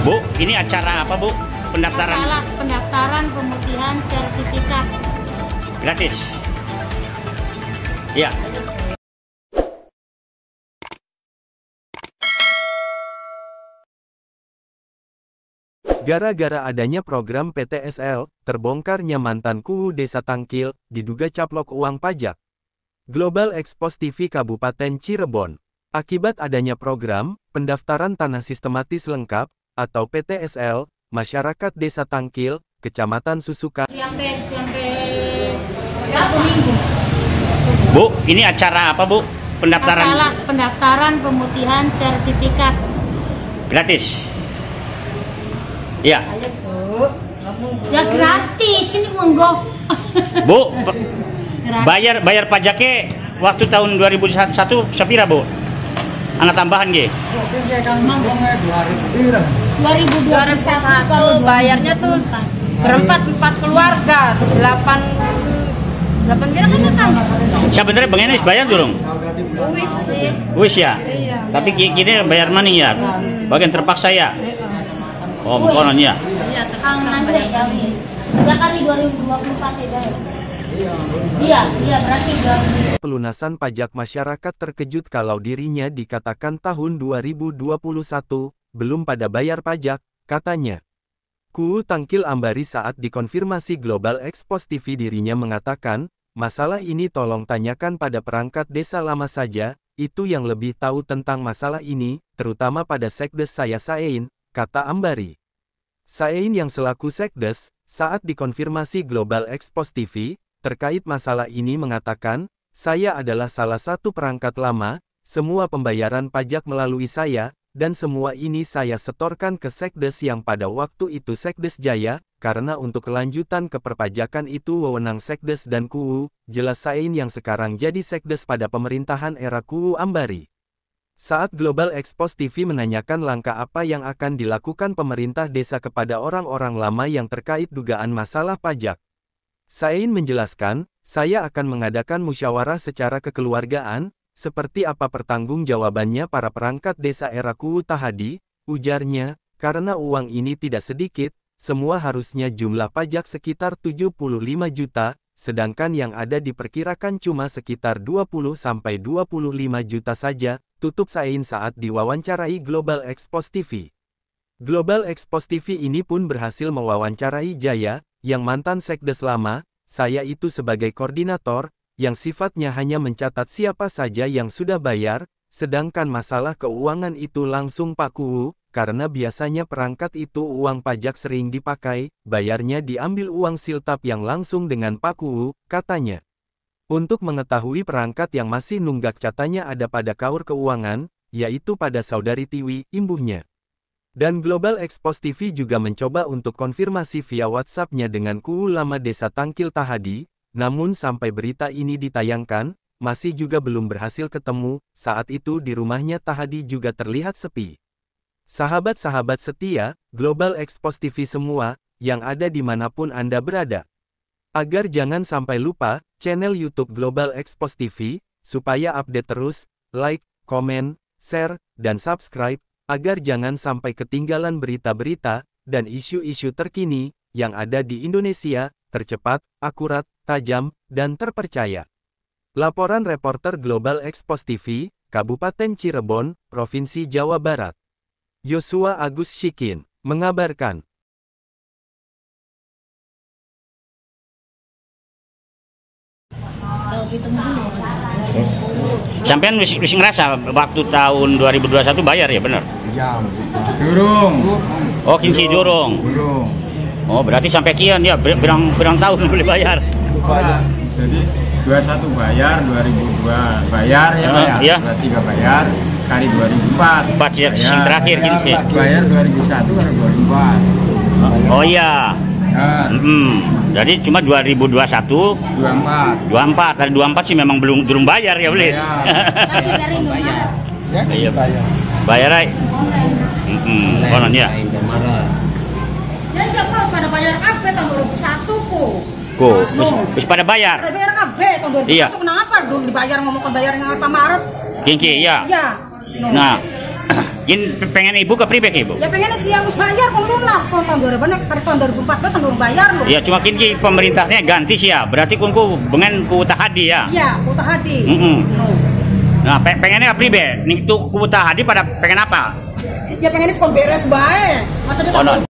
Bu, ini acara apa, Bu? Pendaftaran. Salah, pendaftaran pemutihan sertifikat. Gratis. Iya. Gara-gara adanya program PTSL, terbongkarnya mantan kuhu Desa Tangkil, diduga caplok uang pajak. Global Expos TV Kabupaten Cirebon. Akibat adanya program, pendaftaran tanah sistematis lengkap, atau PTSL, masyarakat Desa Tangkil, Kecamatan Susuka. Bu, ini acara apa Bu? Pendaftaran? Acara pendaftaran pemutihan sertifikat. Gratis? Iya. Ya gratis, ini monggo. Bu, bayar bayar pajaknya waktu tahun 2001 Sapira Bu? anak tambahan nggih satu bayarnya tuh berempat empat keluarga delapan delapan bilang kan bang ini bayar durung wis sih wis ya iya. tapi kini bayar maning ya bagian terpaksa ya oh mohon ya iya, Iya, iya, Pelunasan pajak masyarakat terkejut kalau dirinya dikatakan tahun 2021 belum pada bayar pajak, katanya. Ku tangkil ambari saat dikonfirmasi Global Expos TV dirinya mengatakan, masalah ini tolong tanyakan pada perangkat desa lama saja, itu yang lebih tahu tentang masalah ini, terutama pada sekdes saya Saein, kata Ambari. Saein yang selaku sekdes, saat dikonfirmasi Global Expos TV, terkait masalah ini mengatakan, saya adalah salah satu perangkat lama, semua pembayaran pajak melalui saya, dan semua ini saya setorkan ke Sekdes yang pada waktu itu Sekdes Jaya, karena untuk kelanjutan keperpajakan itu wewenang Sekdes dan KUU, jelas Sain yang sekarang jadi Sekdes pada pemerintahan era KUU Ambari. Saat Global Expos TV menanyakan langkah apa yang akan dilakukan pemerintah desa kepada orang-orang lama yang terkait dugaan masalah pajak, Sain menjelaskan, saya akan mengadakan musyawarah secara kekeluargaan, seperti apa pertanggung jawabannya para perangkat desa era Kuwu Tahadi, ujarnya, karena uang ini tidak sedikit, semua harusnya jumlah pajak sekitar 75 juta, sedangkan yang ada diperkirakan cuma sekitar 20-25 juta saja, tutup Sain saat diwawancarai Global Expos TV. Global Expos TV ini pun berhasil mewawancarai Jaya, yang mantan sekdes lama, saya itu sebagai koordinator, yang sifatnya hanya mencatat siapa saja yang sudah bayar, sedangkan masalah keuangan itu langsung Pak karena biasanya perangkat itu uang pajak sering dipakai, bayarnya diambil uang siltap yang langsung dengan Pak katanya. Untuk mengetahui perangkat yang masih nunggak catanya ada pada kaur keuangan, yaitu pada saudari Tiwi, imbuhnya. Dan Global Expos TV juga mencoba untuk konfirmasi via WhatsApp-nya dengan Kuu lama desa Tangkil Tahadi, namun sampai berita ini ditayangkan, masih juga belum berhasil ketemu, saat itu di rumahnya Tahadi juga terlihat sepi. Sahabat-sahabat setia, Global Expos TV semua, yang ada dimanapun Anda berada. Agar jangan sampai lupa, channel YouTube Global Expos TV, supaya update terus, like, komen, share, dan subscribe, agar jangan sampai ketinggalan berita-berita dan isu-isu terkini yang ada di Indonesia, tercepat, akurat, tajam, dan terpercaya. Laporan reporter Global Expos TV, Kabupaten Cirebon, Provinsi Jawa Barat. Yosua Agus Shikin, mengabarkan. Terus? Sampean wis wis ngerasa waktu tahun 2021 bayar ya bener? Iya. Durung. Oh, kinci durung. Durung. Oh, berarti sampai kian ya berang berang tahun boleh bayar. Bayar. Jadi 21 bayar, 2002 bayar ya, uh, ya. 23 bayar, kali 2004. 4 ya, yang terakhir ya, bayar, Bayar 2001 kali 2004. Oh iya. Ya. jadi cuma 2021 24 24 dari 24 sih memang belum belum bayar ya boleh. Ya. bayar. Ya, iya bayar. Bayar ay. Mm konon iya. ya. Dan iya, enggak pada bayar kabeh tahun 2021 ku. Ku, wis pada bayar. Pada bayar kabeh tahun 2021 iya. kenapa dulu dibayar ngomong kebayar yang 5 Maret? Kiki, iya. Iya. Nah, iya. Yin pengen ibu ke pribek ibu? Ya pengen sih harus bayar kalau lunas kalau tahun 2000 dari tahun 2014 belum bayar loh. Iya cuma kini pemerintahnya ganti sih ya. Berarti kunku bengen ku hadi ya. Iya, ku hadi. Mm -hmm. No. Nah, pengennya ke pribek. Nih tuh ku hadi pada pengen apa? Ya pengennya sekolah beres baik. Maksudnya oh,